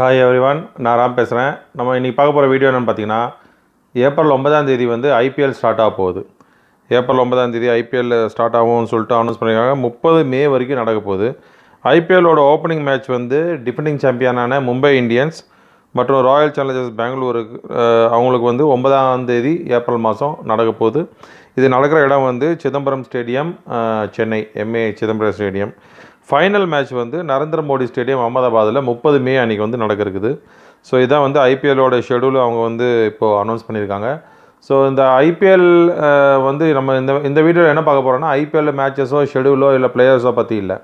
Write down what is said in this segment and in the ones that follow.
hi everyone நான் ராம் பேசுகிறேன் நம்ம இன்றைக்கி பார்க்க போகிற வீடியோ என்னென்னு பார்த்தீங்கன்னா ஏப்ரல் ஒன்பதாம் தேதி வந்து ஐபிஎல் ஸ்டார்ட் ஆக போகுது ஏப்ரல் ஒன்பதாம் தேதி ஐபிஎல் ஸ்டார்ட் ஆகும்னு சொல்லிட்டு அனௌன்ஸ் பண்ணியிருக்காங்க முப்பது மே வரைக்கும் நடக்க போகுது ஐபிஎல்லோட ஓப்பனிங் மேட்ச் வந்து டிஃபெண்டிங் சாம்பியனான மும்பை இந்தியன்ஸ் மற்றும் ராயல் சேலஞ்சர்ஸ் பெங்களூருக்கு அவங்களுக்கு வந்து ஒன்பதாம் தேதி ஏப்ரல் மாதம் நடக்க போகுது இது நடக்கிற இடம் வந்து Chidambaram stadium Chennai MA Chidambaram stadium final match வந்து நரேந்திர மோடி ஸ்டேடியம் அகமதாபாதில் முப்பது மே அன்றைக்கி வந்து நடக்க இருக்குது ஸோ இதான் வந்து ஐபிஎல்லோட ஷெடியூல் அவங்க வந்து இப்போது அனௌன்ஸ் பண்ணியிருக்காங்க ஸோ இந்த ஐபிஎல் வந்து நம்ம இந்த இந்த வீடியோவில் என்ன பார்க்க போகிறோம்னா ஐபிஎல் மேட்சஸோ ஷெடியூலோ இல்லை பிளேயர்ஸோ பற்றி இல்லை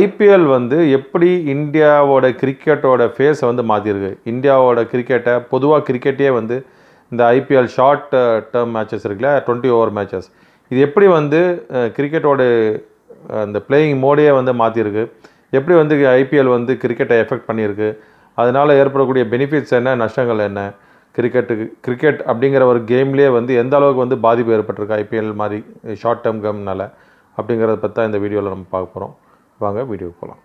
ஐபிஎல் வந்து எப்படி இந்தியாவோட கிரிக்கெட்டோட ஃபேஸை வந்து மாற்றிருக்கு இந்தியாவோட கிரிக்கெட்டை பொதுவாக கிரிக்கெட்டே வந்து இந்த ஐபிஎல் ஷார்ட் டேர்ம் மேட்சஸ் இருக்குல்ல டுவெண்ட்டி ஓவர் மேட்சஸ் இது எப்படி வந்து கிரிக்கெட்டோட அந்த பிளேயிங் மோடையே வந்து மாற்றிருக்கு எப்படி வந்து ஐபிஎல் வந்து கிரிக்கெட்டை எஃபெக்ட் பண்ணியிருக்கு அதனால் ஏற்படக்கூடிய பெனிஃபிட்ஸ் என்ன நஷ்டங்கள் என்ன கிரிக்கெட்டுக்கு கிரிக்கெட் அப்படிங்கிற ஒரு கேம்லேயே வந்து எந்த அளவுக்கு வந்து பாதிப்பு ஏற்பட்டிருக்கு ஐபிஎல் மாதிரி ஷார்ட் டேம் கேம்னால் அப்படிங்கிறத பற்றி தான் இந்த வீடியோவில் நம்ம பார்க்க போகிறோம் வாங்க வீடியோக்கு போகலாம்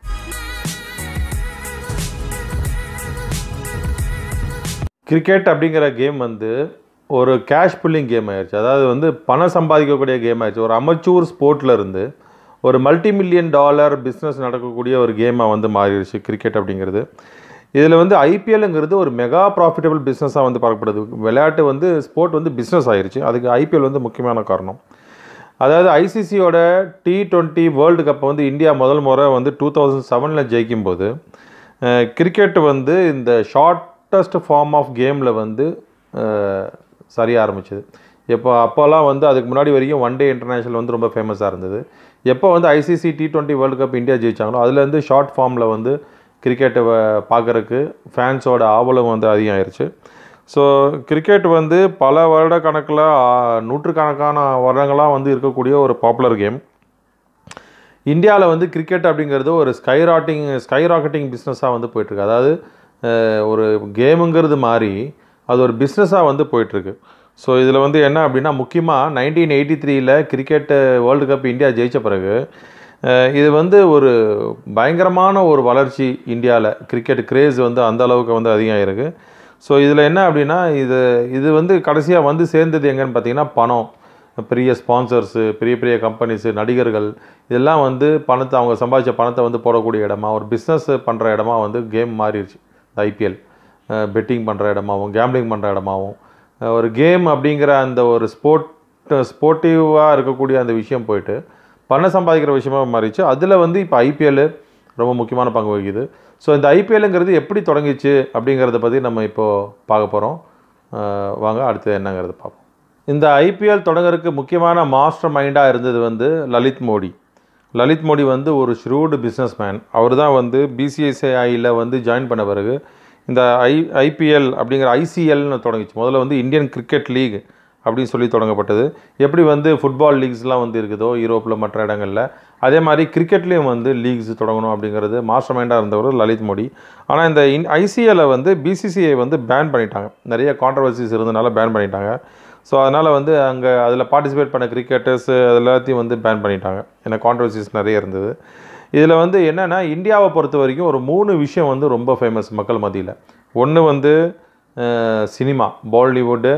கிரிக்கெட் அப்படிங்கிற கேம் வந்து ஒரு கேஷ் புல்லிங் கேம் ஆயிடுச்சு அதாவது வந்து பணம் சம்பாதிக்கக்கூடிய கேம் ஆயிடுச்சு ஒரு அமைச்சூர் ஸ்போர்ட்லேருந்து இருந்து ஒரு மல்டி மில்லியன் டாலர் பிஸ்னஸ் நடக்கக்கூடிய ஒரு கேமாக வந்து மாறிடுச்சு கிரிக்கெட் அப்படிங்கிறது இதில் வந்து ஐபிஎல்ங்கிறது ஒரு மெகா ப்ராஃபிட்டபிள் பிஸ்னஸாக வந்து பார்க்கப்படுது விளையாட்டு வந்து ஸ்போர்ட் வந்து பிஸ்னஸ் ஆயிடுச்சு அதுக்கு ஐபிஎல் வந்து முக்கியமான காரணம் அதாவது ஐசிசியோட டி ட்வெண்ட்டி வேர்ல்டு கப்பை வந்து இந்தியா முதல் முறை வந்து டூ தௌசண்ட் செவனில் ஜெயிக்கும்போது கிரிக்கெட் வந்து இந்த ஷார்ட்டஸ்ட் ஃபார்ம் ஆஃப் கேமில் வந்து சரிய ஆரம்பிச்சது இப்போ அப்போல்லாம் வந்து அதுக்கு முன்னாடி வரைக்கும் ஒன் டே இன்டர்நேஷ்னல் வந்து ரொம்ப ஃபேமஸாக இருந்தது எப்போ வந்து ICC T twenty world cup India ஜெயிச்சாங்களோ அதுலேருந்து ஷார்ட் ஃபார்மில் வந்து கிரிக்கெட்டை பார்க்குறக்கு ஃபேன்ஸோட ஆவலம் வந்து ஆயிடுச்சு ஸோ கிரிக்கெட் வந்து பல வருட கணக்கில் நூற்றுக்கணக்கான வருடங்களாக வந்து இருக்கக்கூடிய ஒரு பாப்புலர் கேம் இந்தியாவில் வந்து கிரிக்கெட் அப்படிங்கிறது ஒரு ஸ்கை ராட்டிங் ஸ்கை ராக்கெட்டிங் பிஸ்னஸாக வந்து போயிட்டுருக்கு அதாவது ஒரு கேமுங்கிறது மாதிரி அது ஒரு பிஸ்னஸாக வந்து போயிட்டுருக்கு ஸோ இதில் வந்து என்ன அப்படின்னா முக்கியமாக நைன்டீன் எயிட்டி த்ரீயில் கிரிக்கெட்டு வேர்ல்டு கப் இந்தியா ஜெயித்த பிறகு இது வந்து ஒரு பயங்கரமான ஒரு வளர்ச்சி இந்தியாவில் கிரிக்கெட் க்ரேஸ் வந்து அந்த அளவுக்கு வந்து அதிகம் இருக்குது ஸோ இதில் என்ன அப்படின்னா இது இது வந்து கடைசியாக வந்து சேர்ந்தது எங்கன்னு பார்த்தீங்கன்னா பணம் பெரிய ஸ்பான்சர்ஸு பெரிய பெரிய கம்பெனிஸு நடிகர்கள் இதெல்லாம் வந்து பணத்தை அவங்க சம்பாதிச்ச பணத்தை வந்து போடக்கூடிய இடமா ஒரு பிஸ்னஸ் பண்ணுற இடமா வந்து கேம் மாறிடுச்சு ஐபிஎல் பெட்டிங் பண்ணுற இடமாவும் கேம்லிங் பண்ணுற இடமாவும் ஒரு கேம் அப்படிங்கிற அந்த ஒரு ஸ்போர்ட் ஸ்போர்ட்டிவாக இருக்கக்கூடிய அந்த விஷயம் போயிட்டு பணம் சம்பாதிக்கிற விஷயமாக மாறிச்சு அதில் வந்து இப்போ ஐபிஎல் ரொம்ப முக்கியமான பங்கு வகிக்குது ஸோ இந்த ஐபிஎல்லுங்கிறது எப்படி தொடங்கிச்சு அப்படிங்கிறத பற்றி நம்ம இப்போது பார்க்க போகிறோம் வாங்க அடுத்தது என்னங்கிறத பார்ப்போம் இந்த ஐபிஎல் தொடங்குறதுக்கு முக்கியமான மாஸ்டர் மைண்டாக இருந்தது வந்து லலித் மோடி லலித் மோடி வந்து ஒரு ஷ்ரூடு பிஸ்னஸ் மேன் அவர் தான் வந்து பிசிஐசிஐயில் வந்து ஜாயின் பண்ண பிறகு இந்த ஐ ஐபிஎல் அப்படிங்கிற ஐசிஎல்னு தொடங்கிச்சு முதல்ல வந்து இந்தியன் கிரிக்கெட் லீக் அப்படின்னு சொல்லி தொடங்கப்பட்டது எப்படி வந்து ஃபுட்பால் லீக்ஸ்லாம் வந்து இருக்குதோ யூரோப்பில் மற்ற இடங்களில் அதே மாதிரி கிரிக்கெட்லேயும் வந்து லீக்ஸ் தொடங்கணும் அப்படிங்கிறது மாஸ்டர் மைண்டாக இருந்தவர் லலித் மோடி ஆனால் இந்த இன் ஐசிஎலை வந்து பிசிசிஐ வந்து பேன் பண்ணிட்டாங்க நிறைய கான்ட்ரவர்சிஸ் இருந்தனால பேன் பண்ணிட்டாங்க ஸோ அதனால் வந்து அங்கே அதில் பார்ட்டிசிபேட் பண்ண கிரிக்கெட்டர்ஸ் எல்லாத்தையும் வந்து பேன் பண்ணிட்டாங்க ஏன்னா கான்ட்ரவர்சிஸ் நிறைய இருந்தது இதில் வந்து என்னென்னா இந்தியாவை பொறுத்த வரைக்கும் ஒரு மூணு விஷயம் வந்து ரொம்ப ஃபேமஸ் மக்கள் மத்தியில் ஒன்று வந்து சினிமா பாலிவுட்டு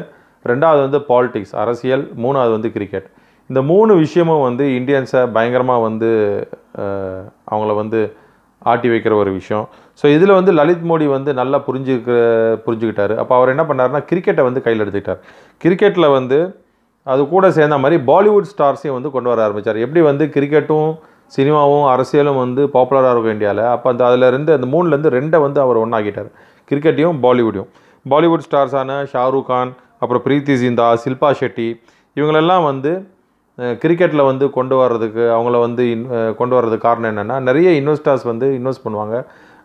ரெண்டாவது வந்து பாலிடிக்ஸ் அரசியல் மூணாவது வந்து கிரிக்கெட் இந்த மூணு விஷயமும் வந்து இந்தியன்ஸை பயங்கரமாக வந்து அவங்கள வந்து ஆட்டி வைக்கிற ஒரு விஷயம் ஸோ இதில் வந்து லலித் மோடி வந்து நல்லா புரிஞ்சுக்கிற புரிஞ்சுக்கிட்டார் அப்போ அவர் என்ன பண்ணார்னா கிரிக்கெட்டை வந்து கையில் எடுத்துக்கிட்டார் கிரிக்கெட்டில் வந்து அது கூட சேர்ந்த மாதிரி பாலிவுட் ஸ்டார்ஸையும் வந்து கொண்டு வர ஆரம்பித்தார் எப்படி வந்து கிரிக்கெட்டும் சினிமாவும் அரசியலும் வந்து பாப்புலராக இருக்கும் இந்தியாவில் அப்போ அந்த அதிலேருந்து அந்த மூணுலேருந்து ரெண்டை வந்து அவர் ஒன்றாக்கிட்டார் கிரிக்கெட்டையும் பாலிவுட்டையும் பாலிவுட் ஸ்டார்ஸான ஷாருக் கான் அப்புறம் பிரீத்தி ஜிந்தா சில்பா ஷெட்டி இவங்களெல்லாம் வந்து கிரிக்கெட்டில் வந்து கொண்டு வர்றதுக்கு அவங்கள வந்து இன் கொண்டு வர்றதுக்கு காரணம் என்னென்னா நிறைய இன்வெஸ்டர்ஸ் வந்து இன்வெஸ்ட் பண்ணுவாங்க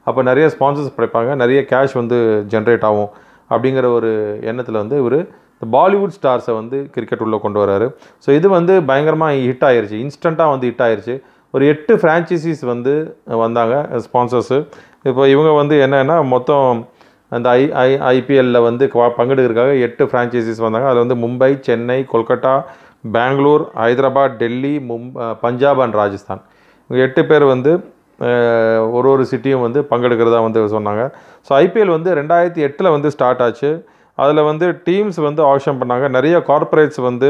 அப்போ நிறைய ஸ்பான்சர்ஸ் படைப்பாங்க நிறைய கேஷ் வந்து ஜென்ரேட் ஆகும் அப்படிங்கிற ஒரு எண்ணத்தில் வந்து இவர் இந்த பாலிவுட் ஸ்டார்ஸை வந்து கிரிக்கெட் உள்ளே கொண்டு வர்றாரு ஸோ இது வந்து பயங்கரமாக ஹிட் ஆயிடுச்சு இன்ஸ்டண்ட்டாக வந்து ஹிட் ஆயிடுச்சு ஒரு எட்டு ஃப்ரான்ச்சைசிஸ் வந்து வந்தாங்க ஸ்பான்சர்ஸு இப்போ இவங்க வந்து என்னென்னா மொத்தம் அந்த ஐ ஐ ஐபிஎல்லில் வந்து பங்கெடுக்கிறதுக்காக எட்டு ஃப்ரான்ச்சைசிஸ் வந்தாங்க அதில் வந்து மும்பை சென்னை கொல்கட்டா பெங்களூர் ஹைதராபாத் டெல்லி மும் பஞ்சாப் அண்ட் ராஜஸ்தான் இவங்க எட்டு பேர் வந்து ஒரு ஒரு சிட்டியும் வந்து பங்கெடுக்கிறதா வந்து சொன்னாங்க ஸோ ஐபிஎல் வந்து ரெண்டாயிரத்தி எட்டில் வந்து ஸ்டார்ட் ஆச்சு அதில் வந்து டீம்ஸ் வந்து ஆக்ஷன் பண்ணாங்க நிறைய கார்ப்பரேட்ஸ் வந்து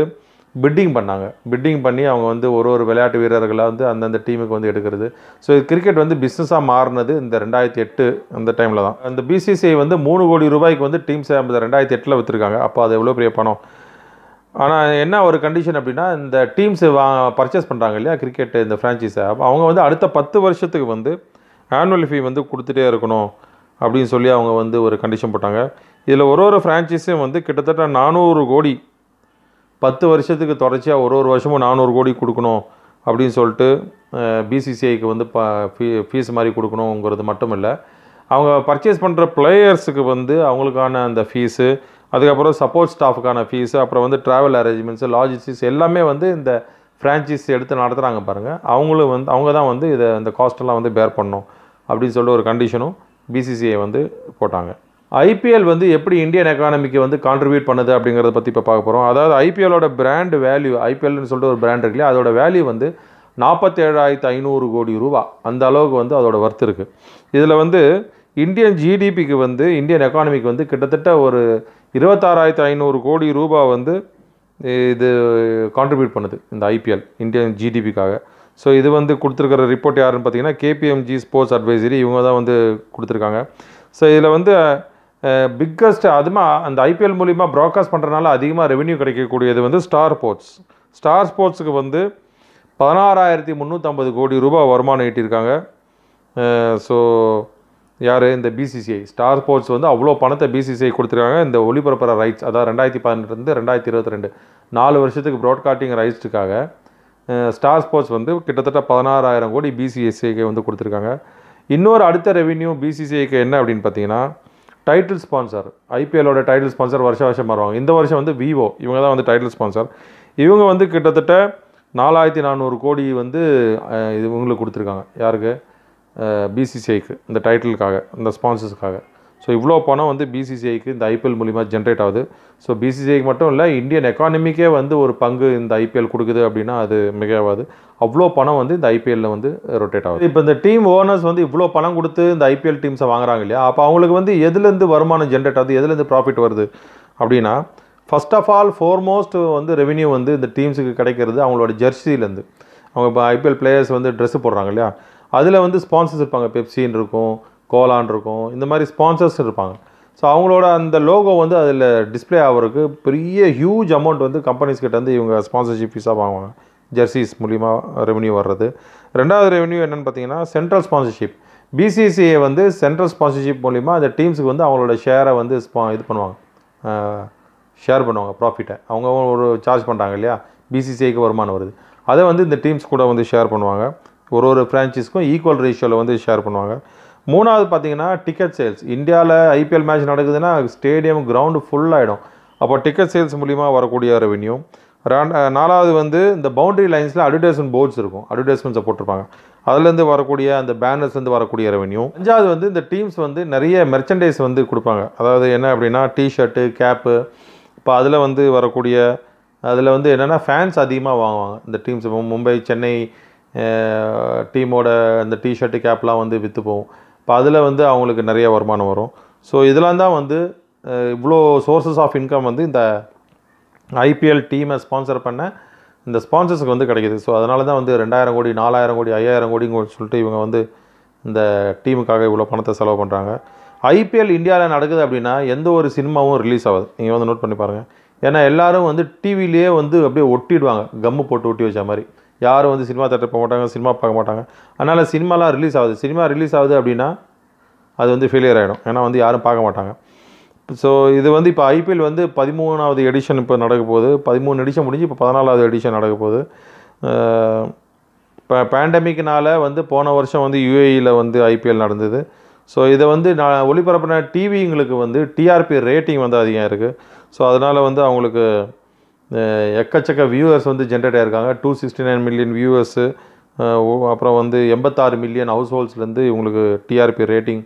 பிட்டிங் பண்ணாங்க பிட்டிங் பண்ணி அவங்க வந்து ஒரு ஒரு விளையாட்டு வீரர்களாக வந்து அந்தந்த டீமுக்கு வந்து எடுக்கிறது ஸோ இது கிரிக்கெட் வந்து பிஸ்னஸாக மாறினது இந்த ரெண்டாயிரத்தி எட்டு அந்த டைமில் தான் அந்த பிசிசிஐ வந்து மூணு கோடி ரூபாய்க்கு வந்து டீம் ஐம்பது ரெண்டாயிரத்தி எட்டில் விற்றுருக்காங்க அப்போ அது எவ்வளோ பெரிய பணம் ஆனால் என்ன ஒரு கண்டிஷன் அப்படின்னா இந்த டீம்ஸ் வா பர்ச்சேஸ் பண்ணுறாங்க இல்லையா கிரிக்கெட் இந்த ஃப்ரான்ச்சைஸை அவங்க வந்து அடுத்த பத்து வருஷத்துக்கு வந்து ஆனுவல் ஃபீ வந்து கொடுத்துட்டே இருக்கணும் அப்படின்னு சொல்லி அவங்க வந்து ஒரு கண்டிஷன் போட்டாங்க இதில் ஒரு ஒரு ஃப்ரான்ச்சைஸும் வந்து கிட்டத்தட்ட நானூறு கோடி பத்து வருஷத்துக்கு தொடர்ச்சியாக ஒரு ஒரு வருஷமும் நானூறு கோடி கொடுக்கணும் அப்படின்னு சொல்லிட்டு பிசிசிஐக்கு வந்து ப ஃபீ ஃபீஸ் மாதிரி கொடுக்கணுங்கிறது மட்டும் இல்லை அவங்க பர்ச்சேஸ் பண்ணுற பிளேயர்ஸுக்கு வந்து அவங்களுக்கான அந்த ஃபீஸு அதுக்கப்புறம் சப்போர்ட் ஸ்டாஃபுக்கான ஃபீஸு அப்புறம் வந்து ட்ராவல் அரேஞ்ச்மெண்ட்ஸு லாஜிஸ்டிக்ஸ் எல்லாமே வந்து இந்த ஃப்ரான்ச்சைஸ் எடுத்து நடத்துகிறாங்க பாருங்கள் அவங்களும் வந்து அவங்க தான் வந்து இதை இந்த காஸ்ட்டெல்லாம் வந்து பேர் பண்ணணும் அப்படின்னு சொல்லிட்டு ஒரு கண்டிஷனும் பிசிசிஐ வந்து போட்டாங்க ஐபிஎல் வந்து எப்படி இந்தியன் எக்கானமிக்கு வந்து கான்ட்ரிபியூட் பண்ணுது அப்படிங்கிறத பற்றி இப்போ பார்க்க போகிறோம் அதாவது ஐபிஎலோட பிராண்ட் வேல்யூ ஐபிஎல்னு சொல்லிட்டு ஒரு பிராண்ட் இருக்குல்லையா அதோட வேல்யூ வந்து நாற்பத்தேழாயிரத்து ஐநூறு கோடி ரூபா அந்த அளவுக்கு வந்து அதோடய ஒர்த் இருக்குது இதில் வந்து இந்தியன் ஜிடிபிக்கு வந்து இந்தியன் எக்கானமிக்கு வந்து கிட்டத்தட்ட ஒரு இருபத்தாறாயிரத்து ஐநூறு கோடி ரூபா வந்து இது கான்ட்ரிபியூட் பண்ணுது இந்த ஐபிஎல் இந்தியன் ஜிடிபிக்காக ஸோ இது வந்து கொடுத்துருக்கிற ரிப்போர்ட் யாருன்னு பார்த்தீங்கன்னா கேபிஎம்ஜி ஸ்போர்ட்ஸ் அட்வைசரி இவங்க தான் வந்து கொடுத்துருக்காங்க ஸோ இதில் வந்து பிக்கஸ்ட் அதுமா அந்த ஐபிஎல் மூலிமா ப்ராட்காஸ்ட் பண்ணுறனால அதிகமாக ரெவென்யூ கிடைக்கக்கூடியது வந்து ஸ்டார் ஸ்போர்ட்ஸ் ஸ்டார் ஸ்போர்ட்ஸுக்கு வந்து பதினாறாயிரத்தி முந்நூற்றம்பது கோடி ரூபாய் வருமானம் ஈட்டியிருக்காங்க ஸோ யார் இந்த பிசிசிஐ ஸ்டார் ஸ்போர்ட்ஸ் வந்து அவ்வளோ பணத்தை பிசிசிஐ கொடுத்துருக்காங்க இந்த ஒளிபரப்புற ரைட்ஸ் அதாவது ரெண்டாயிரத்தி பதினெட்டுலேருந்து ரெண்டாயிரத்தி இருபத்தி ரெண்டு நாலு வருஷத்துக்கு ப்ராட்காஸ்டிங் ரைட்ஸுக்காக ஸ்டார் ஸ்போர்ட்ஸ் வந்து கிட்டத்தட்ட பதினாறாயிரம் கோடி பிசிஎஸ்ஐக்கு வந்து கொடுத்துருக்காங்க இன்னொரு அடுத்த ரெவென்யூ பிசிசிஐக்கு என்ன அப்படின்னு பார்த்தீங்கன்னா டைட்டில் ஸ்பான்சர் ஐபிஎலோட டைட்டில் ஸ்பான்சர் வருஷ வருஷம் மாறுவாங்க இந்த வருஷம் வந்து விவோ இவங்க தான் வந்து டைட்டில் ஸ்பான்சர் இவங்க வந்து கிட்டத்தட்ட நாலாயிரத்தி நானூறு கோடி வந்து இது இவங்களுக்கு கொடுத்துருக்காங்க யாருக்கு பிசிசிஐக்கு இந்த டைட்டிலுக்காக இந்த ஸ்பான்சர்ஸுக்காக ஸோ இவ்வளோ பணம் வந்து பிசிசிஐக்கு இந்த ஐபிஎல் மூலிமா ஜென்ரேட் ஆகுது ஸோ பிசிசிஐக்கு மட்டும் இல்லை இந்தியன் எக்கானமிக்கே வந்து ஒரு பங்கு இந்த ஐபிஎல் கொடுக்குது அப்படின்னா அது மிகவாது அவ்வளோ பணம் வந்து இந்த ஐபிஎல்லில் வந்து ரொட்டேட் ஆகுது இப்போ இந்த டீம் ஓனர்ஸ் வந்து இவ்வளோ பணம் கொடுத்து இந்த ஐபிஎல் டீம்ஸை வாங்குறாங்க இல்லையா அப்போ அவங்களுக்கு வந்து எதுலேருந்து வருமானம் ஜென்ரேட் ஆகுது எதுலேருந்து ப்ராஃபிட் வருது அப்படின்னா ஃபஸ்ட் ஆஃப் ஆல் ஃபோர்மோஸ்ட் வந்து ரெவென்யூ வந்து இந்த டீம்ஸுக்கு கிடைக்கிறது அவங்களோட ஜெர்சிலேருந்து அவங்க இப்போ ஐபிஎல் பிளேயர்ஸ் வந்து ட்ரெஸ்ஸு போடுறாங்க இல்லையா அதில் வந்து ஸ்பான்சர்ஸ் இருப்பாங்க பெப்சின் இருக்கும் கோலான் இருக்கும் இந்த மாதிரி ஸ்பான்சர்ஸ் இருப்பாங்க ஸோ அவங்களோட அந்த லோகோ வந்து அதில் டிஸ்பிளே ஆகிறதுக்கு பெரிய ஹியூஜ் அமௌண்ட் வந்து கம்பெனிஸ் கிட்ட வந்து இவங்க ஸ்பான்சர்ஷிப் ஃபீஸாக வாங்குவாங்க ஜெர்சிஸ் மூலிமா ரெவன்யூ வர்றது ரெண்டாவது ரெவன்யூ என்னென்னு பார்த்தீங்கன்னா சென்ட்ரல் ஸ்பான்சர்ஷிப் பிசிசிஐ வந்து சென்ட்ரல் ஸ்பான்சர்ஷிப் மூலிமா அந்த டீம்ஸுக்கு வந்து அவங்களோட ஷேரை வந்து ஸ்பா இது பண்ணுவாங்க ஷேர் பண்ணுவாங்க ப்ராஃபிட்டை அவங்க ஒரு சார்ஜ் பண்ணுறாங்க இல்லையா பிசிசிஐக்கு வருமானம் வருது அதை வந்து இந்த டீம்ஸ் கூட வந்து ஷேர் பண்ணுவாங்க ஒரு ஒரு ஃப்ரான்ச்சைஸ்க்கும் ஈக்குவல் ரேஷியோவில் வந்து ஷேர் பண்ணுவாங்க மூணாவது பார்த்தீங்கன்னா டிக்கெட் சேல்ஸ் இந்தியாவில் ஐபிஎல் மேட்ச் நடக்குதுன்னா ஸ்டேடியம் கிரவுண்டு ஃபுல்லாகிடும் அப்போ டிக்கெட் சேல்ஸ் மூலிமா வரக்கூடிய ரெவென்யூ நாலாவது வந்து இந்த பவுண்டரி லைன்ஸில் அட்வர்டைஸ்மெண்ட் போர்ட்ஸ் இருக்கும் அட்வர்டைஸ்மெண்ட்ஸை போட்டிருப்பாங்க அதுலேருந்து வரக்கூடிய அந்த பேனர்ஸ்லேருந்து வரக்கூடிய ரெவென்யூ அஞ்சாவது வந்து இந்த டீம்ஸ் வந்து நிறைய மெர்ச்சன்டைஸ் வந்து கொடுப்பாங்க அதாவது என்ன அப்படின்னா டிஷர்ட்டு கேப்பு இப்போ அதில் வந்து வரக்கூடிய அதில் வந்து என்னென்னா ஃபேன்ஸ் அதிகமாக வாங்குவாங்க இந்த டீம்ஸ் மும்பை சென்னை டீமோட அந்த டிஷர்ட்டு கேப்லாம் வந்து விற்று இப்போ அதில் வந்து அவங்களுக்கு நிறைய வருமானம் வரும் ஸோ இதெல்லாம் தான் வந்து இவ்வளோ சோர்ஸஸ் ஆஃப் இன்கம் வந்து இந்த ஐபிஎல் டீமை ஸ்பான்சர் பண்ண இந்த ஸ்பான்சர்ஸுக்கு வந்து கிடைக்கிது ஸோ அதனால தான் வந்து ரெண்டாயிரம் கோடி நாலாயிரம் கோடி ஐயாயிரம் கோடிங்க சொல்லிட்டு இவங்க வந்து இந்த டீமுக்காக இவ்வளோ பணத்தை செலவு பண்ணுறாங்க ஐபிஎல் இந்தியாவில் நடக்குது அப்படின்னா எந்த ஒரு சினிமாவும் ரிலீஸ் ஆகுது நீங்கள் வந்து நோட் பண்ணி பாருங்கள் ஏன்னா எல்லோரும் வந்து டிவிலேயே வந்து அப்படியே ஒட்டிடுவாங்க கம்மு போட்டு ஒட்டி வச்ச மாதிரி யாரும் வந்து சினிமா தேட்டர் போக மாட்டாங்க சினிமா பார்க்க மாட்டாங்க அதனால் சினிமாலாம் ரிலீஸ் ஆகுது சினிமா ரிலீஸ் ஆகுது அப்படின்னா அது வந்து ஃபெயிலியர் ஆகிடும் ஏன்னா வந்து யாரும் பார்க்க மாட்டாங்க ஸோ இது வந்து இப்போ ஐபிஎல் வந்து பதிமூணாவது எடிஷன் இப்போ நடக்க போகுது பதிமூணு எடிஷன் முடிஞ்சு இப்போ பதினாலாவது எடிஷன் நடக்க போகுது இப்போ பேண்டமிக்னால் வந்து போன வருஷம் வந்து யூஏஇயில் e வந்து ஐபிஎல் நடந்தது ஸோ இதை வந்து நான் ஒளிபரப்புன டிவிங்களுக்கு வந்து டிஆர்பி ரேட்டிங் வந்து அதிகம் இருக்குது ஸோ அதனால் வந்து அவங்களுக்கு எக்கச்சக்க வியூவர்ஸ் வந்து ஜென்ரேட் ஆகிருக்காங்க two sixty nine million viewers அப்புறம் வந்து எண்பத்தாறு மில்லியன் ஹவுஸ் ஹோல்ஸ்லேருந்து இவங்களுக்கு டிஆர்பி ரேட்டிங்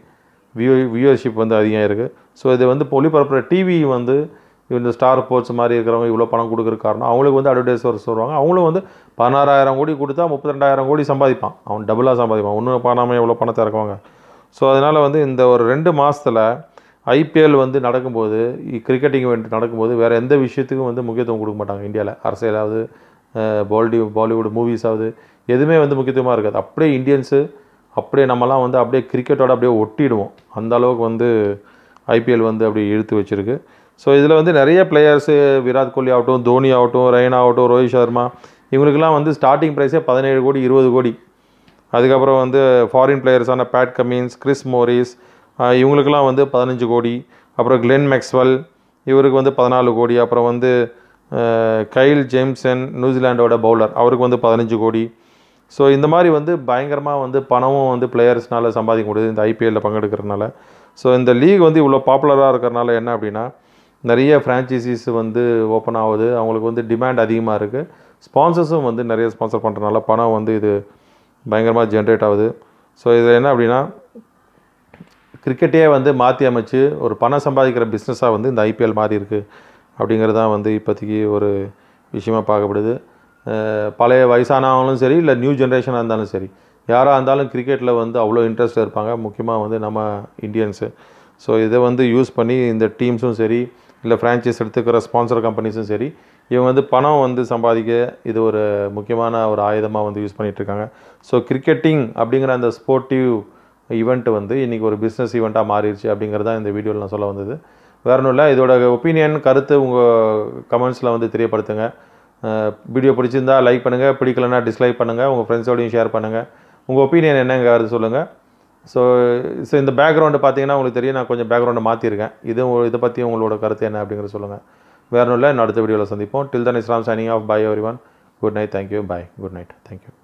வியூ வியூவர்ஷிப் வந்து அதிகம் இருக்குது ஸோ இது வந்து ஒளிபரப்புற டிவி வந்து இந்த ஸ்டார் ஸ்போர்ட்ஸ் மாதிரி இருக்கிறவங்க இவ்வளோ பணம் கொடுக்குற காரணம் அவங்களுக்கு வந்து அட்வர்டைஸ் வர வருவாங்க அவங்களும் வந்து பதினாறாயிரம் கோடி கொடுத்தா முப்பத்திரெண்டாயிரம் கோடி சம்பாதிப்பான் அவன் டபுளாக சம்பாதிப்பான் ஒன்றும் பண்ணாமல் எவ்வளோ பணத்தை இறக்குவாங்க ஸோ அதனால் வந்து இந்த ஒரு ரெண்டு மாதத்தில் ஐபிஎல் வந்து நடக்கும்போது கிரிக்கெட்டிங் இவெண்ட் நடக்கும்போது வேறு எந்த விஷயத்துக்கும் வந்து முக்கியத்துவம் கொடுக்க மாட்டாங்க இந்தியாவில் அரசியலாவது பாலிடி பாலிவுட் மூவிஸாவது எதுவுமே வந்து முக்கியத்துவமாக இருக்காது அப்படியே இந்தியன்ஸு அப்படியே நம்மலாம் வந்து அப்படியே கிரிக்கெட்டோட அப்படியே ஒட்டிடுவோம் அந்த அளவுக்கு வந்து ஐபிஎல் வந்து அப்படி இழுத்து வச்சுருக்கு ஸோ இதில் வந்து நிறைய பிளேயர்ஸு விராட் கோலி ஆகட்டும் தோனி ஆகட்டும் ரெய்னா ஆகட்டும் ரோஹித் சர்மா இவங்களுக்கெல்லாம் வந்து ஸ்டார்டிங் ப்ரைஸே பதினேழு கோடி இருபது கோடி அதுக்கப்புறம் வந்து ஃபாரின் பிளேயர்ஸான பேட் கமின்ஸ் கிறிஸ் மோரிஸ் இவங்களுக்கெல்லாம் வந்து பதினஞ்சு கோடி அப்புறம் கிளென் மேக்ஸ்வெல் இவருக்கு வந்து பதினாலு கோடி அப்புறம் வந்து கைல் ஜேம்சன் நியூசிலாண்டோட பவுலர் அவருக்கு வந்து பதினஞ்சு கோடி ஸோ இந்த மாதிரி வந்து பயங்கரமாக வந்து பணமும் வந்து பிளேயர்ஸ்னால் சம்பாதிக்க முடியுது இந்த ஐபிஎல்லில் பங்கெடுக்கிறதுனால ஸோ இந்த லீக் வந்து இவ்வளோ பாப்புலராக இருக்கிறனால என்ன அப்படின்னா நிறைய ஃப்ரான்ச்சைசிஸ் வந்து ஓப்பன் ஆகுது அவங்களுக்கு வந்து டிமாண்ட் அதிகமாக இருக்குது ஸ்பான்சர்ஸும் வந்து நிறைய ஸ்பான்சர் பண்ணுறதுனால பணம் வந்து இது பயங்கரமாக ஜென்ரேட் ஆகுது ஸோ இதில் என்ன அப்படின்னா கிரிக்கெட்டே வந்து மாற்றி அமைச்சு ஒரு பணம் சம்பாதிக்கிற பிஸ்னஸாக வந்து இந்த ஐபிஎல் மாறி இருக்குது அப்படிங்கிறது தான் வந்து இப்போதைக்கு ஒரு விஷயமாக பார்க்கப்படுது பழைய வயசானவங்களும் சரி இல்லை நியூ ஜென்ரேஷனாக இருந்தாலும் சரி யாராக இருந்தாலும் கிரிக்கெட்டில் வந்து அவ்வளோ இன்ட்ரெஸ்ட் இருப்பாங்க முக்கியமாக வந்து நம்ம இந்தியன்ஸு ஸோ இதை வந்து யூஸ் பண்ணி இந்த டீம்ஸும் சரி இல்லை ஃப்ரான்ச்சைஸ் எடுத்துக்கிற ஸ்பான்சர் கம்பெனிஸும் சரி இவங்க வந்து பணம் வந்து சம்பாதிக்க இது ஒரு முக்கியமான ஒரு ஆயுதமாக வந்து யூஸ் பண்ணிகிட்ருக்காங்க ஸோ கிரிக்கெட்டிங் அப்படிங்கிற அந்த ஸ்போர்ட்டிவ் ஈவெண்ட்டு வந்து இன்றைக்கி ஒரு பிஸ்னஸ் ஈவெண்ட்டாக மாறிடுச்சு தான் இந்த வீடியோவில் நான் சொல்ல வந்தது வேற ஒன்றும் இல்லை இதோட ஒப்பீனியன் கருத்து உங்கள் கமெண்ட்ஸில் வந்து தெரியப்படுத்துங்க வீடியோ பிடிச்சிருந்தா லைக் பண்ணுங்கள் பிடிக்கலன்னா டிஸ்லைக் பண்ணுங்கள் உங்கள் ஃப்ரெண்ட்ஸோடையும் ஷேர் பண்ணுங்கள் உங்கள் ஒப்பீனியன் என்னங்கிறது சொல்லுங்கள் ஸோ ஸோ இந்த பேக்ரவுண்டு பார்த்தீங்கன்னா உங்களுக்கு தெரியும் நான் கொஞ்சம் பேக்ரவுண்டை மாற்றிருக்கேன் இது இதை பற்றி உங்களோட கருத்து என்ன அப்படிங்கிற சொல்லுங்கள் வேறு ஒன்றும் இல்லை அடுத்த வீடியோவில் சந்திப்போம் till then Islam signing off by everyone good night thank you bye good night thank you